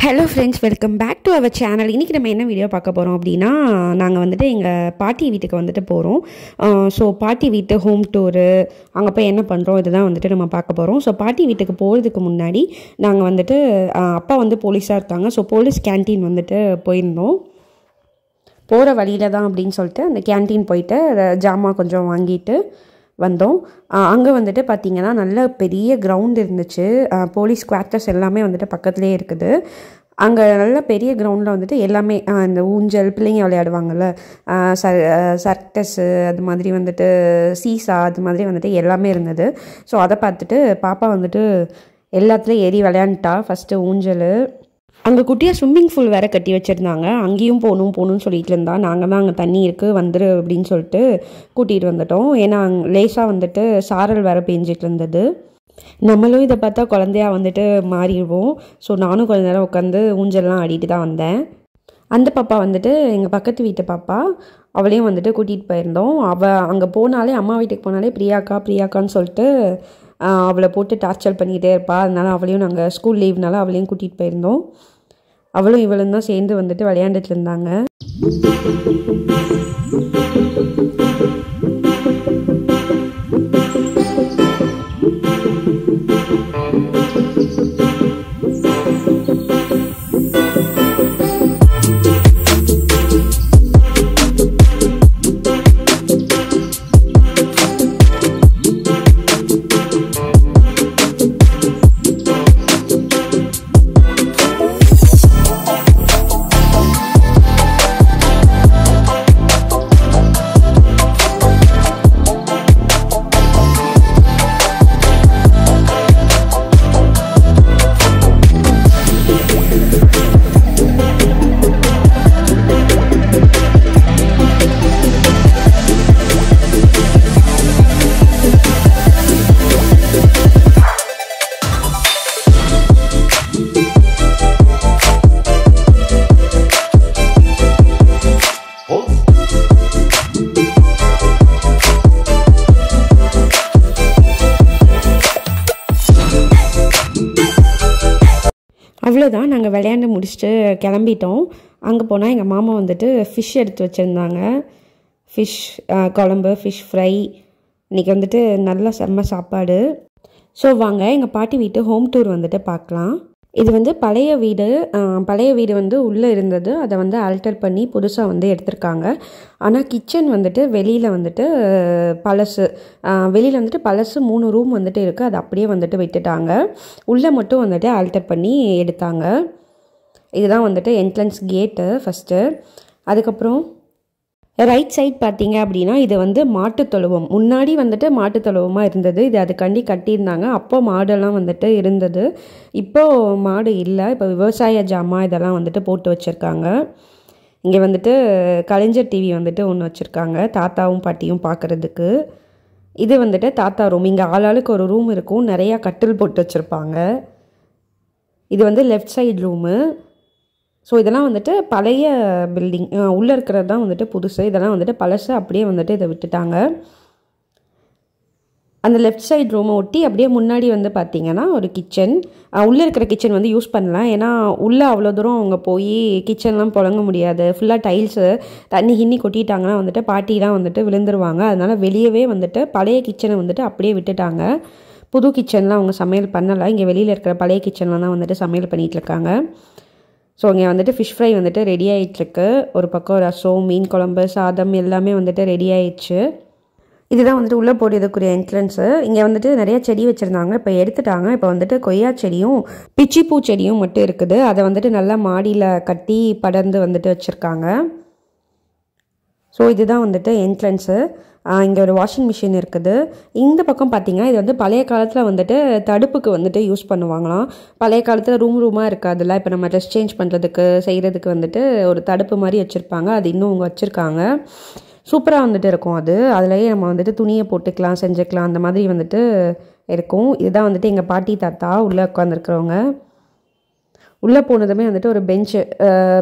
hello friends welcome back to our channel இன்றைக்கி நம்ம என்ன வீடியோ பார்க்க போகிறோம் அப்படின்னா நாங்கள் வந்துட்டு எங்கள் பாட்டி வீட்டுக்கு வந்துட்டு போகிறோம் ஸோ பாட்டி வீட்டு ஹோம் டூரு அங்கே போய் என்ன பண்ணுறோம் இதுதான் வந்துட்டு நம்ம பார்க்க போகிறோம் ஸோ பாட்டி வீட்டுக்கு போகிறதுக்கு முன்னாடி நாங்கள் வந்துட்டு அப்பா வந்து போலீஸாக இருக்காங்க ஸோ போலீஸ் கேன்டீன் வந்துட்டு போயிருந்தோம் போகிற வழியில் தான் அப்படின்னு சொல்லிட்டு அந்த கேன்டீன் போயிட்டு ஜாமா கொஞ்சம் வாங்கிட்டு வந்தோம் அங்கே வந்துட்டு பார்த்திங்கன்னா நல்ல பெரிய கிரவுண்ட் இருந்துச்சு போலீஸ் குவார்ட்டர்ஸ் எல்லாமே வந்துட்டு பக்கத்துலேயே இருக்குது அங்கே நல்ல பெரிய கிரவுண்டில் வந்துட்டு எல்லாமே இந்த ஊஞ்சல் பிள்ளைங்க விளையாடுவாங்கள்ல ச அது மாதிரி வந்துட்டு சீசா அது மாதிரி வந்துட்டு எல்லாமே இருந்தது ஸோ அதை பார்த்துட்டு பாப்பா வந்துட்டு எல்லாத்துலேயும் ஏறி விளையாண்டுட்டா ஃபஸ்ட்டு ஊஞ்சல் அங்கே குட்டியாக ஸ்விம்மிங் ஃபூல் வேறு கட்டி வச்சுருந்தாங்க அங்கேயும் போகணும் போகணும்னு சொல்லிட்டு இருந்தா நாங்கள் தான் அங்கே தண்ணி இருக்குது வந்துரு அப்படின்னு சொல்லிட்டு கூட்டிகிட்டு வந்துட்டோம் ஏன்னா லேசாக வந்துட்டு சாரல் வேறு பேஞ்சிட்டு இருந்தது நம்மளும் இதை பார்த்தா குழந்தையா வந்துட்டு மாறிடுவோம் ஸோ நானும் கொஞ்ச நேரம் உட்காந்து ஊஞ்சல்லாம் ஆடிட்டு தான் வந்தேன் அந்த பாப்பா வந்துட்டு எங்கள் பக்கத்து வீட்டு பாப்பா அவளையும் வந்துட்டு கூட்டிகிட்டு போயிருந்தோம் அவள் அங்கே போனாலே அம்மா வீட்டுக்கு போனாலே பிரியாக்கா பிரியாக்கான்னு சொல்லிட்டு அவளை போட்டு டார்ச்சர் பண்ணிக்கிட்டே இருப்பாள் அதனால் அவளையும் நாங்கள் ஸ்கூல் லீவ்னால அவளையும் கூட்டிகிட்டு போயிருந்தோம் அவளும் இவளும் தான் சேர்ந்து வந்துட்டு விளையாண்டுட்டு இருந்தாங்க நாங்கள் விளையாண்டு முடிச்சுட்டு கிளம்பிட்டோம் அங்கே போனால் எங்கள் மாமா வந்துட்டு ஃபிஷ் எடுத்து வச்சுருந்தாங்க ஃபிஷ் குழம்பு ஃபிஷ் ஃப்ரை இன்றைக்கி வந்துட்டு நல்ல செம்ம சாப்பாடு ஸோ வாங்க எங்கள் பாட்டி வீட்டு ஹோம் டூர் வந்துட்டு பார்க்கலாம் இது வந்து பழைய வீடு பழைய வீடு வந்து உள்ளே இருந்தது அதை வந்து ஆல்டர் பண்ணி புதுசாக வந்து எடுத்திருக்காங்க ஆனால் கிச்சன் வந்துட்டு வெளியில் வந்துட்டு பழசு வெளியில் வந்துட்டு பழசு மூணு ரூம் வந்துட்டு இருக்குது அது அப்படியே வந்துட்டு விட்டுட்டாங்க உள்ளே மட்டும் வந்துட்டு ஆல்டர் பண்ணி எடுத்தாங்க இதுதான் வந்துட்டு என்ட்ரன்ஸ் கேட்டு ஃபஸ்ட்டு அதுக்கப்புறம் ரைட் சைட் பார்த்தீங்க அப்படின்னா இது வந்து மாட்டு தொழுவம் முன்னாடி வந்துட்டு மாட்டு தொழுவமாக இருந்தது இது அதுக்காண்டி கட்டியிருந்தாங்க அப்போ மாடெல்லாம் வந்துட்டு இருந்தது இப்போது மாடு இல்லை இப்போ விவசாய ஜாமான் இதெல்லாம் வந்துட்டு போட்டு வச்சுருக்காங்க இங்கே வந்துட்டு கலைஞர் டிவி வந்துட்டு ஒன்று வச்சுருக்காங்க தாத்தாவும் பாட்டியும் பார்க்குறதுக்கு இது வந்துட்டு தாத்தா ரூம் இங்கே ஆளாளுக்கு ஒரு ரூம் இருக்கும் நிறையா கட்டில் போட்டு வச்சுருப்பாங்க இது வந்து லெஃப்ட் சைடு ரூமு ஸோ இதெல்லாம் வந்துட்டு பழைய பில்டிங் உள்ளே இருக்கிறது தான் வந்துட்டு புதுசு இதெல்லாம் வந்துட்டு பழசு அப்படியே வந்துட்டு இதை விட்டுட்டாங்க அந்த லெஃப்ட் சைடு ரூமை ஒட்டி அப்படியே முன்னாடி வந்து பார்த்திங்கன்னா ஒரு கிச்சன் உள்ளே இருக்கிற கிச்சன் வந்து யூஸ் பண்ணலாம் ஏன்னா உள்ளே அவ்வளோ தூரம் அவங்க போய் கிச்சன்லாம் புழங்க முடியாது ஃபுல்லாக டைல்ஸு தண்ணி கிண்ணி கொட்டிட்டாங்கன்னா வந்துட்டு பாட்டிலாம் வந்துட்டு விழுந்துருவாங்க அதனால் வெளியவே வந்துட்டு பழைய கிச்சனை வந்துட்டு அப்படியே விட்டுட்டாங்க புது கிச்சன்லாம் அவங்க சமையல் பண்ணலை இங்கே வெளியில் இருக்கிற பழைய கிச்சன்லாம் தான் வந்துட்டு சமையல் இருக்காங்க ஸோ இங்கே வந்துட்டு ஃபிஷ் ஃப்ரை வந்துட்டு ரெடி ஆகிட்டுருக்கு ஒரு பக்கம் ரசம் மீன் குழம்பு சாதம் எல்லாமே வந்துட்டு ரெடி ஆயிடுச்சு இதுதான் வந்துட்டு உள்ளே போடுறதுக்குரிய என்ட்ரன்ஸு இங்கே வந்துட்டு நிறைய செடி வச்சுருந்தாங்க இப்போ எடுத்துட்டாங்க இப்போ வந்துட்டு கொய்யா செடியும் பிச்சிப்பூ செடியும் மட்டும் இருக்குது அதை வந்துட்டு நல்லா மாடியில் கட்டி படர்ந்து வந்துட்டு வச்சுருக்காங்க ஸோ இதுதான் வந்துட்டு என்ட்ரன்ஸு இங்கே ஒரு வாஷிங் மிஷின் இருக்குது இந்த பக்கம் பார்த்தீங்கன்னா இது வந்து பழைய காலத்தில் வந்துட்டு தடுப்புக்கு வந்துட்டு யூஸ் பண்ணுவாங்களாம் பழைய காலத்தில் ரூம் ரூமாக இருக்காதுல்ல இப்போ நம்ம ட்ரெஸ் சேஞ்ச் பண்ணுறதுக்கு செய்கிறதுக்கு வந்துட்டு ஒரு தடுப்பு மாதிரி வச்சுருப்பாங்க அது இன்னும் அவங்க வச்சுருக்காங்க சூப்பராக வந்துட்டு இருக்கும் அது அதுலேயே நம்ம வந்துட்டு துணியை போட்டுக்கலாம் செஞ்சுக்கலாம் அந்த மாதிரி வந்துட்டு இருக்கும் இதுதான் வந்துட்டு எங்கள் பாட்டி தாத்தா உள்ளே உட்காந்துருக்குறவங்க உள்ளே போனதுமே வந்துட்டு ஒரு பெஞ்சு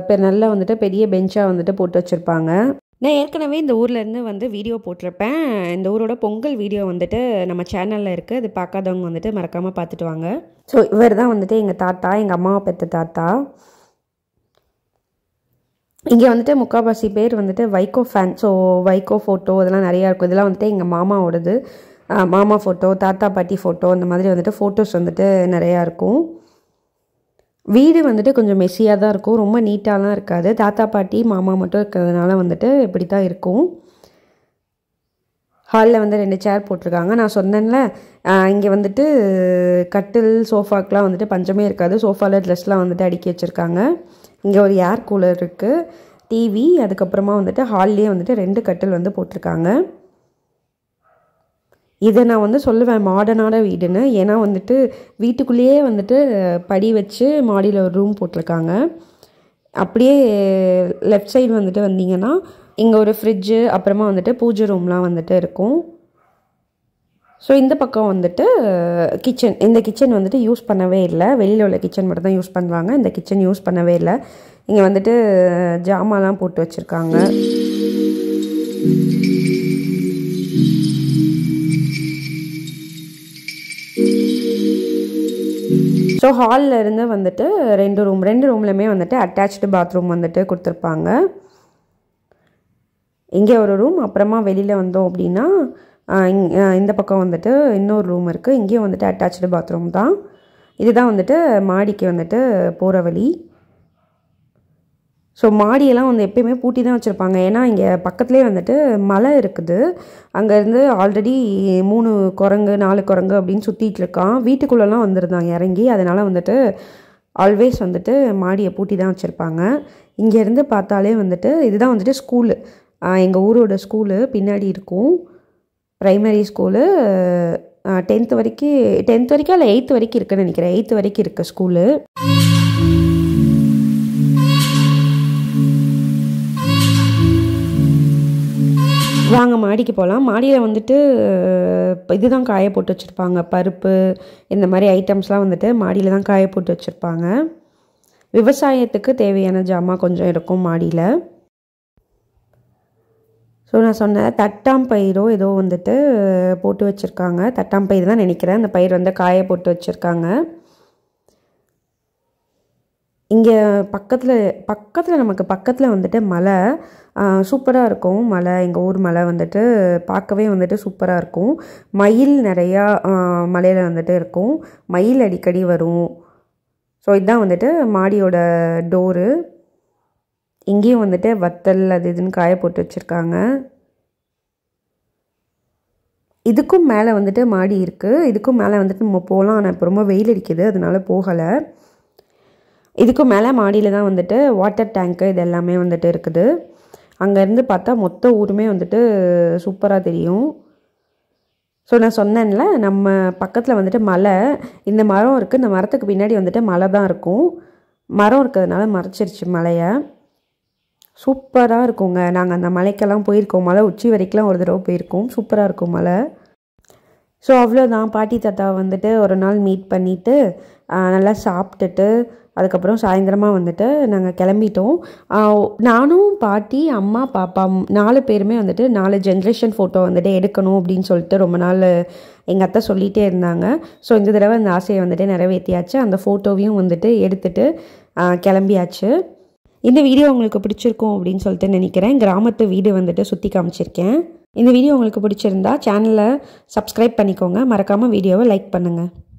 இப்போ நல்லா வந்துட்டு பெரிய பெஞ்சாக வந்துட்டு போட்டு வச்சுருப்பாங்க நான் ஏற்கனவே இந்த ஊர்லேருந்து வந்து வீடியோ போட்டிருப்பேன் இந்த ஊரோட பொங்கல் வீடியோ வந்துட்டு நம்ம சேனலில் இருக்குது அது பார்க்காதவங்க வந்துட்டு மறக்காமல் பார்த்துட்டு வாங்க ஸோ இவர் தான் வந்துட்டு எங்கள் தாத்தா எங்கள் அம்மாவை பெற்ற தாத்தா இங்கே வந்துட்டு முக்கால்வாசி பேர் வந்துட்டு Vaiko fan so Vaiko photo இதெல்லாம் நிறையா இருக்கும் இதெல்லாம் வந்துட்டு எங்கள் மாமாவோடது மாமா ஃபோட்டோ தாத்தா பாட்டி ஃபோட்டோ அந்த மாதிரி வந்துட்டு ஃபோட்டோஸ் வந்துட்டு நிறையா இருக்கும் வீடு வந்துட்டு கொஞ்சம் மெஸ்ஸியாக தான் இருக்கும் ரொம்ப நீட்டாலாம் இருக்காது தாத்தா பாட்டி மாமா மட்டும் இருக்கிறதுனால வந்துட்டு இப்படி தான் இருக்கும் ஹாலில் வந்து ரெண்டு சேர் போட்டிருக்காங்க நான் சொன்னேன்ல இங்கே வந்துட்டு கட்டில் சோஃபாக்கெலாம் வந்துட்டு பஞ்சமே இருக்காது சோஃபாவில் ட்ரெஸ்லாம் வந்துட்டு அடுக்கி வச்சுருக்காங்க இங்கே ஒரு ஏர் கூலர் இருக்குது டிவி அதுக்கப்புறமா வந்துட்டு ஹால்லேயே வந்துட்டு ரெண்டு கட்டில் வந்து போட்டிருக்காங்க இதை நான் வந்து சொல்லுவேன் மாடர்னான வீடுன்னு ஏன்னா வந்துட்டு வீட்டுக்குள்ளேயே வந்துட்டு படி வச்சு மாடியில் ஒரு ரூம் போட்டிருக்காங்க அப்படியே லெஃப்ட் சைடு வந்துட்டு வந்தீங்கன்னா இங்கே ஒரு ஃப்ரிட்ஜு அப்புறமா வந்துட்டு பூஜை ரூம்லாம் வந்துட்டு இருக்கும் ஸோ இந்த பக்கம் வந்துட்டு கிச்சன் இந்த கிச்சன் வந்துட்டு யூஸ் பண்ணவே இல்லை வெளியில் உள்ள கிச்சன் மட்டும் தான் யூஸ் பண்ணுவாங்க இந்த கிச்சன் யூஸ் பண்ணவே இல்லை இங்கே வந்துட்டு ஜாமான்லாம் போட்டு வச்சுருக்காங்க ஸோ ஹாலில் இருந்து வந்துட்டு ரெண்டு ரூம் ரெண்டு ரூம்லையுமே வந்துட்டு அட்டாச்சு பாத்ரூம் வந்துட்டு கொடுத்துருப்பாங்க இங்கே ஒரு ரூம் அப்புறமா வெளியில் வந்தோம் அப்படின்னா இந்த பக்கம் வந்துட்டு இன்னொரு ரூம் இருக்குது இங்கேயும் வந்துட்டு அட்டாச்சு பாத்ரூம் தான் இதுதான் வந்துட்டு மாடிக்கு வந்துட்டு போகிற வழி ஸோ மாடியெல்லாம் வந்து எப்பயுமே பூட்டி தான் வச்சுருப்பாங்க ஏன்னா இங்கே பக்கத்துலேயே வந்துட்டு மலை இருக்குது அங்கேருந்து ஆல்ரெடி மூணு குரங்கு நாலு குரங்கு அப்படின்னு சுற்றிட்டு இருக்கான் வீட்டுக்குள்ளெல்லாம் வந்துருந்தாங்க இறங்கி அதனால் வந்துட்டு ஆல்வேஸ் வந்துட்டு மாடியை பூட்டி தான் வச்சுருப்பாங்க இங்கேருந்து பார்த்தாலே வந்துட்டு இதுதான் வந்துட்டு ஸ்கூலு எங்கள் ஊரோட ஸ்கூலு பின்னாடி இருக்கும் ப்ரைமரி ஸ்கூலு டென்த்து வரைக்கும் டென்த் வரைக்கும் இல்லை எயித்து வரைக்கும் இருக்குன்னு நினைக்கிறேன் எயித்து வரைக்கும் இருக்குது ஸ்கூலு வாங்க மாடிக்கு போகலாம் மாடியில் வந்துட்டு இதுதான் காய போட்டு வச்சுருப்பாங்க பருப்பு இந்த மாதிரி ஐட்டம்ஸ்லாம் வந்துட்டு மாடியில் தான் காய போட்டு வச்சுருப்பாங்க விவசாயத்துக்கு தேவையான ஜாமான் கொஞ்சம் இருக்கும் மாடியில் ஸோ நான் சொன்னேன் தட்டாம் பயிரோ ஏதோ வந்துட்டு போட்டு வச்சுருக்காங்க தட்டாம் பயிர் தான் நினைக்கிறேன் அந்த பயிர் வந்து காய போட்டு வச்சுருக்காங்க இங்கே பக்கத்தில் பக்கத்தில் நமக்கு பக்கத்தில் வந்துட்டு மலை சூப்பராக இருக்கும் மலை எங்கள் ஊர் மலை வந்துட்டு பார்க்கவே வந்துட்டு சூப்பராக இருக்கும் மயில் நிறையா மலையில் வந்துட்டு இருக்கும் மயில் அடிக்கடி வரும் ஸோ இதுதான் வந்துட்டு மாடியோட டோரு இங்கேயும் வந்துட்டு வத்தல் அது இதுன்னு காய போட்டு வச்சுருக்காங்க இதுக்கும் மேலே வந்துட்டு மாடி இருக்குது இதுக்கும் மேலே வந்துட்டு நம்ம போகலாம் ஆனால் இப்போ ரொம்ப வெயில் அடிக்குது அதனால போகலை இதுக்கும் மேலே மாடியில் தான் வந்துட்டு வாட்டர் டேங்க்கு இது எல்லாமே வந்துட்டு இருக்குது அங்கேருந்து பார்த்தா மொத்த ஊருமே வந்துட்டு சூப்பராக தெரியும் ஸோ நான் சொன்னேன்ல நம்ம பக்கத்தில் வந்துட்டு மலை இந்த மரம் இருக்குது இந்த மரத்துக்கு பின்னாடி வந்துட்டு மலை தான் இருக்கும் மரம் இருக்கிறதுனால மறைச்சிருச்சு மலையை சூப்பராக இருக்குங்க நாங்கள் அந்த மலைக்கெல்லாம் போயிருக்கோம் மலை உச்சி வரைக்கும்லாம் ஒரு தடவை போயிருக்கோம் சூப்பராக இருக்கும் மலை ஸோ அவ்வளோதான் பாட்டி தாத்தா வந்துட்டு ஒரு நாள் மீட் பண்ணிவிட்டு நல்லா சாப்பிட்டுட்டு அதுக்கப்புறம் சாயந்தரமாக வந்துட்டு நாங்கள் கிளம்பிட்டோம் நானும் பாட்டி அம்மா பாப்பா நாலு பேருமே வந்துட்டு நாலு ஜென்ரேஷன் ஃபோட்டோ வந்துட்டு எடுக்கணும் அப்படின்னு சொல்லிட்டு ரொம்ப நாள் எங்கள் அத்தை சொல்லிகிட்டே இருந்தாங்க ஸோ இந்த தடவை அந்த ஆசையை வந்துட்டு நிறைவேற்றியாச்சு அந்த ஃபோட்டோவையும் வந்துட்டு எடுத்துகிட்டு கிளம்பியாச்சு இந்த வீடியோ உங்களுக்கு பிடிச்சிருக்கும் அப்படின்னு சொல்லிட்டு நினைக்கிறேன் கிராமத்து வீடு வந்துட்டு சுற்றி காமிச்சிருக்கேன் இந்த வீடியோ உங்களுக்கு பிடிச்சிருந்தா சேனலை சப்ஸ்கிரைப் பண்ணிக்கோங்க மறக்காமல் வீடியோவை லைக் பண்ணுங்கள்